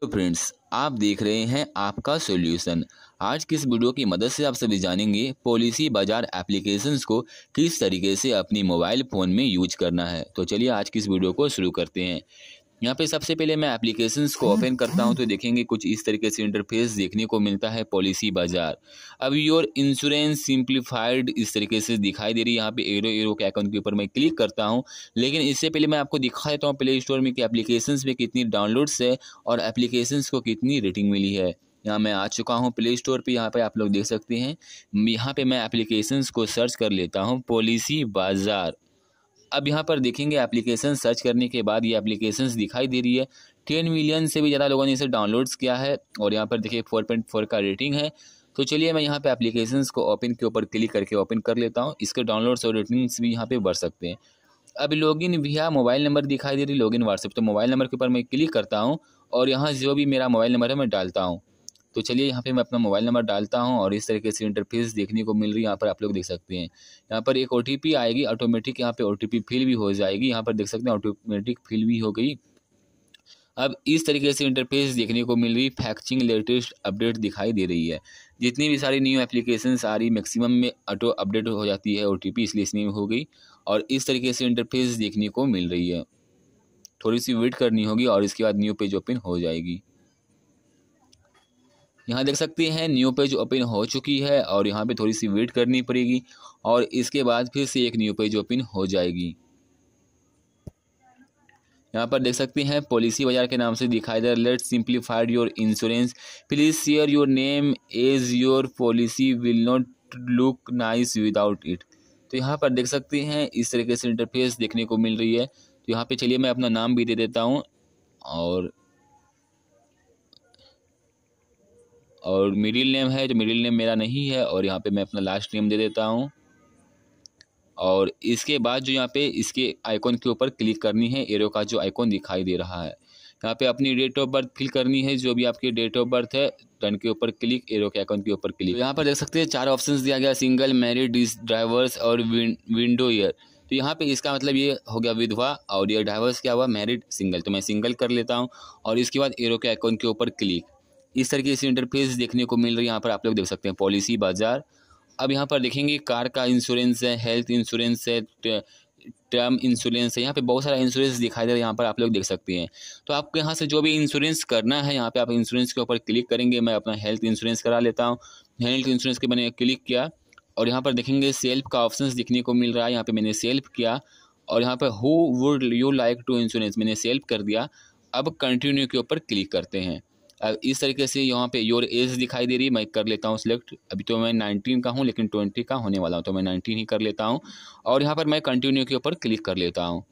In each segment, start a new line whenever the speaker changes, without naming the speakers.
तो फ्रेंड्स आप देख रहे हैं आपका सॉल्यूशन आज की इस वीडियो की मदद से आप सभी जानेंगे पॉलिसी बाजार एप्लीकेशंस को किस तरीके से अपनी मोबाइल फ़ोन में यूज करना है तो चलिए आज की इस वीडियो को शुरू करते हैं यहाँ पे सबसे पहले मैं एप्लीकेशंस को ओपन करता हूँ तो देखेंगे कुछ इस तरीके से इंटरफेस देखने को मिलता है पॉलिसी बाजार अब योर इंश्योरेंस सिंप्लीफाइड इस तरीके से दिखाई दे रही है यहाँ पे एरो एरो के अकाउंट के ऊपर मैं क्लिक करता हूँ लेकिन इससे पहले मैं आपको दिखा देता हूँ प्ले स्टोर में कि एप्लीकेशंस में कितनी डाउनलोड्स है और एप्लीकेशंस को कितनी रेटिंग मिली है यहाँ मैं आ चुका हूँ प्ले स्टोर पर यहाँ पर आप लोग देख सकते हैं यहाँ पर मैं एप्लीकेशंस को सर्च कर लेता हूँ पॉलिसी बाज़ार अब यहाँ पर देखेंगे एप्लीकेशन सर्च करने के बाद ये एप्लीकेशन दिखाई दे रही है टेन मिलियन से भी ज़्यादा लोगों ने इसे डाउनलोड्स किया है और यहाँ पर देखिए फोर पॉइंट फोर का रेटिंग है तो चलिए मैं यहाँ पे एप्लीकेशन को ओपन के ऊपर क्लिक करके ओपन कर लेता हूँ इसके डाउनलोड्स और रेटिंग्स भी यहाँ पर बढ़ सकते हैं अब लॉगिन भैया मोबाइल नंबर दिखाई दे रही है लॉगिन व्हाट्सएप तो मोबाइल नंबर के ऊपर मैं क्लिक करता हूँ और यहाँ जो भी मेरा मोबाइल नंबर है मैं डालता हूँ तो चलिए यहाँ पे मैं अपना मोबाइल नंबर डालता हूँ और इस तरीके से इंटरफेस देखने को मिल रही है यहाँ पर आप लोग देख सकते हैं यहाँ पर एक ओ आएगी ऑटोमेटिक यहाँ पर ओ फिल भी हो जाएगी यहाँ पर देख सकते हैं ऑटोमेटिक फिल भी हो गई अब इस तरीके से इंटरफेस देखने को मिल रही फैक्चिंग लेटेस्ट अपडेट दिखाई दे रही है जितनी भी सारी न्यू एप्लीकेशन आ रही मैक्सिमम में ऑटो अपडेट हो जाती है ओ इसलिए इसमें हो गई और इस तरीके से इंटरफेस देखने को मिल रही है थोड़ी सी वेट करनी होगी और इसके बाद न्यू पेज ओपन हो जाएगी यहाँ देख सकते हैं न्यू पेज ओपन हो चुकी है और यहाँ पे थोड़ी सी वेट करनी पड़ेगी और इसके बाद फिर से एक न्यू पेज ओपन हो जाएगी यहाँ पर देख सकते हैं पॉलिसी बाजार के नाम से दिखाई दे let simplified your insurance please share your name as your policy will not look nice without it तो यहाँ पर देख सकते हैं इस तरीके से इंटरफेस देखने को मिल रही है तो यहाँ पे चलिए मैं अपना नाम भी दे देता हूँ और और मिडिल नेम है जो मिडिल नेम मेरा नहीं है और यहाँ पे मैं अपना लास्ट नेम दे देता हूँ और इसके बाद जो यहाँ पे इसके आइकॉन के ऊपर क्लिक करनी है एरो का जो आइकॉन दिखाई दे रहा है यहाँ पे अपनी डेट ऑफ बर्थ फिल करनी है जो भी आपकी डेट ऑफ बर्थ है टन के ऊपर क्लिक एरो के आइकॉन के ऊपर क्लिक तो यहाँ पर देख सकते हैं चार ऑप्शन दिया गया सिंगल मैरिड डिस ड्राइवर्स और विंडो ईयर तो यहाँ पे इसका मतलब ये हो गया विधवा और ये ड्राइवर्स क्या हुआ मैरिड सिंगल तो मैं सिंगल कर लेता हूँ और इसके बाद एरो के आइकॉन के ऊपर क्लिक इस तरह की इंटरफेस देखने को मिल रही है यहाँ पर आप लोग देख सकते हैं पॉलिसी बाजार अब यहाँ पर देखेंगे कार का इंश्योरेंस है हेल्थ इंश्योरेंस है टर्म इंश्योरेंस है यहाँ पे बहुत सारा इंश्योरेंस दिखाई दे रहा है यहाँ पर आप लोग देख सकते हैं तो आपको यहाँ से जो भी इंश्योरेंस करना है यहाँ पे आप इंश्योरेंस के ऊपर क्लिक करेंगे मैं अपना हेल्थ इंश्योरेंस करा लेता हूँ हेल्थ इंश्योरेंस के मैंने क्लिक किया और यहाँ पर देखेंगे सेल्फ का ऑप्शन देखने को मिल रहा है यहाँ पर मैंने सेल्फ किया और यहाँ पर who would you like to insurance मैंने सेल्फ कर दिया अब कंटिन्यू के ऊपर क्लिक करते हैं इस तरीके से यहाँ पे योर एज दिखाई दे रही मैं कर लेता हूँ सिलेक्ट अभी तो मैं नाइनटीन का हूँ लेकिन ट्वेंटी का होने वाला हूँ तो मैं नाइनटीन ही कर लेता हूँ और यहाँ पर मैं कंटिन्यू के ऊपर क्लिक कर लेता हूँ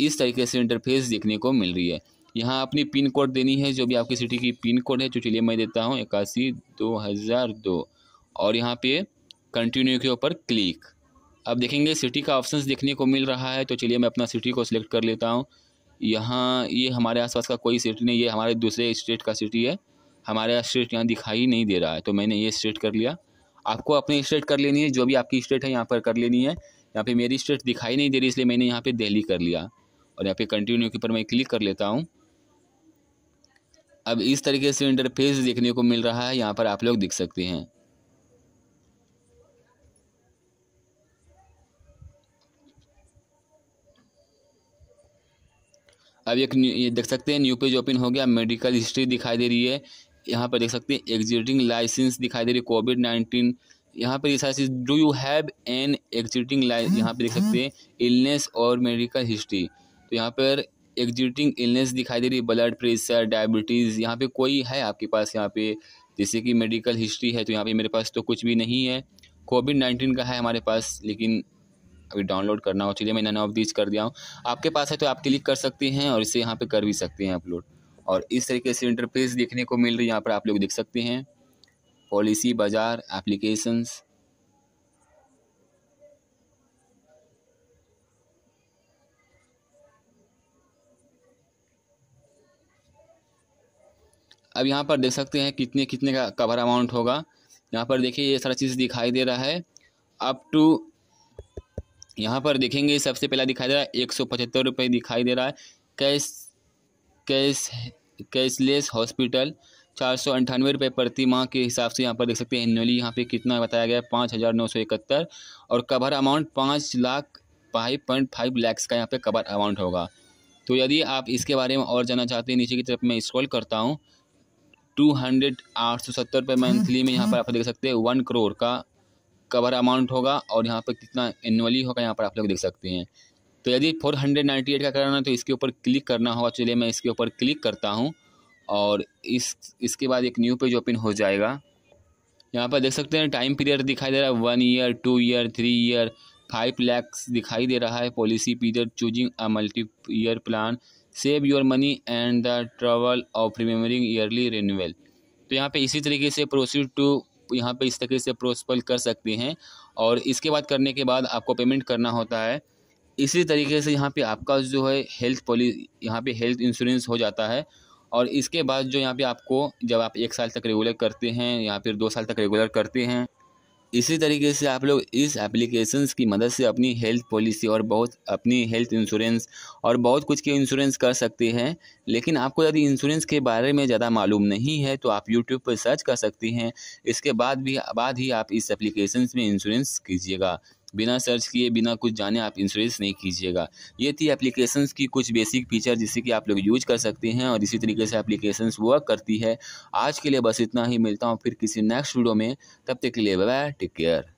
इस तरीके से इंटरफेस देखने को मिल रही है यहाँ अपनी पिन कोड देनी है जो भी आपकी सिटी की पिन कोड है तो चलिए मैं देता हूँ इक्यासी दो हज़ार दो और यहाँ पे कंटिन्यू के ऊपर क्लिक अब देखेंगे सिटी का ऑप्शन देखने को मिल रहा है तो चलिए मैं अपना सिटी को सिलेक्ट कर लेता हूँ यहाँ ये हमारे आसपास का कोई सिटी नहीं ये हमारे दूसरे स्टेट का सिटी है हमारे स्टेट यहाँ दिखाई नहीं दे रहा है तो मैंने ये स्टेट कर लिया आपको अपने स्टेट कर लेनी है जो भी आपकी स्टेट है यहाँ पर कर लेनी है यहाँ पे मेरी स्टेट दिखाई नहीं दे रही इसलिए मैंने यहाँ पे दिल्ली कर लिया और यहाँ पे कंटिन्यू के ऊपर मैं क्लिक कर लेता हूँ अब इस तरीके से इंटरफेस देखने को मिल रहा है यहाँ पर आप लोग दिख सकते हैं अब एक ये देख सकते हैं न्यू पेज ओपन हो गया मेडिकल हिस्ट्री दिखाई दे रही है यहाँ पर देख सकते हैं एग्जिटिंग लाइसेंस दिखाई दे रही है कोविड नाइन्टीन यहाँ पर ये सारी चीज़ do you have an existing illness यहाँ पर देख सकते हैं इलनेस हाँ। और मेडिकल हिस्ट्री तो यहाँ पर एग्जिटिंग इलनेस दिखाई दे रही है ब्लड प्रेशर डायबिटीज़ यहाँ पर कोई है आपके पास यहाँ पे जैसे कि मेडिकल हिस्ट्री है तो यहाँ पर मेरे पास तो कुछ भी नहीं है कोविड नाइन्टीन का है हमारे पास लेकिन अभी डाउनलोड करना हो चलिए मैं नन ऑफ दीज कर दिया हूँ आपके पास है तो आप क्लिक कर सकते हैं और इसे यहाँ पर कर भी सकते हैं अपलोड और इस तरीके से इंटरफेस देखने को मिल रही है यहाँ पर आप लोग देख सकते हैं पॉलिसी बाज़ार एप्लीकेशंस अब यहाँ पर देख सकते हैं कितने कितने का कवर अमाउंट होगा यहाँ पर देखिए ये सारा चीज़ दिखाई दे रहा है अप टू यहाँ पर देखेंगे सबसे पहला दिखाई दे रहा है एक सौ पचहत्तर रुपये दिखाई दे रहा है कैश कैश कैशलेस हॉस्पिटल चार सौ अंठानवे रुपये प्रति माह के हिसाब से यहाँ पर देख सकते हैं एनुअली यहाँ पे कितना बताया गया है पाँच हज़ार नौ सौ इकहत्तर और कवर अमाउंट पाँच lakh five point five lakhs का यहाँ पे कवर अमाउंट होगा तो यदि आप इसके बारे में और जानना चाहते हैं नीचे की तरफ मैं स्क्रॉल करता हूँ टू हंड्रेड आठ सौ सत्तर रुपये मंथली में यहाँ पर आप देख सकते हैं वन करोड़ का कवर अमाउंट होगा और यहाँ पर कितना एनुअली होगा यहाँ पर आप लोग देख सकते हैं तो यदि फोर हंड्रेड नाइन्टी एट का कराना है तो इसके ऊपर क्लिक करना होगा चलिए मैं इसके ऊपर क्लिक करता हूँ और इस इसके बाद एक न्यू पेज ओपन हो जाएगा यहाँ पर देख सकते हैं टाइम पीरियड दिखाई दे रहा है one year two year three year five lakhs दिखाई दे रहा है policy period choosing a multi year plan save your money and the trouble of remembering yearly renewal तो यहाँ पे इसी तरीके से प्रोसीड टू यहाँ पे इस तरीके से प्रोसपल कर सकती हैं और इसके बाद करने के बाद आपको पेमेंट करना होता है इसी तरीके से यहाँ पे आपका जो है हेल्थ पॉलिस यहाँ पे हेल्थ इंश्योरेंस हो जाता है और इसके बाद जो यहाँ पे आपको जब आप एक साल तक रेगुलर करते हैं या फिर दो साल तक रेगुलर करते हैं इसी तरीके से आप लोग इस एप्लीकेशंस की मदद से अपनी हेल्थ पॉलिसी और बहुत अपनी हेल्थ इंश्योरेंस और बहुत कुछ के इंश्योरेंस कर सकते हैं लेकिन आपको यदि इंश्योरेंस के बारे में ज़्यादा मालूम नहीं है तो आप यूट्यूब पर सर्च कर सकते हैं इसके बाद भी बाद ही आप इस एप्लीकेशंस में इंश्योरेंस कीजिएगा बिना सर्च किए बिना कुछ जाने आप इंश्योरेंस नहीं कीजिएगा ये थी एप्लीकेशन की कुछ बेसिक फीचर जिससे कि आप लोग यूज कर सकते हैं और इसी तरीके से एप्लीकेशन वर्क करती है आज के लिए बस इतना ही मिलता हूँ फिर किसी नेक्स्ट वीडियो में तब तक के लिए बाय टेक केयर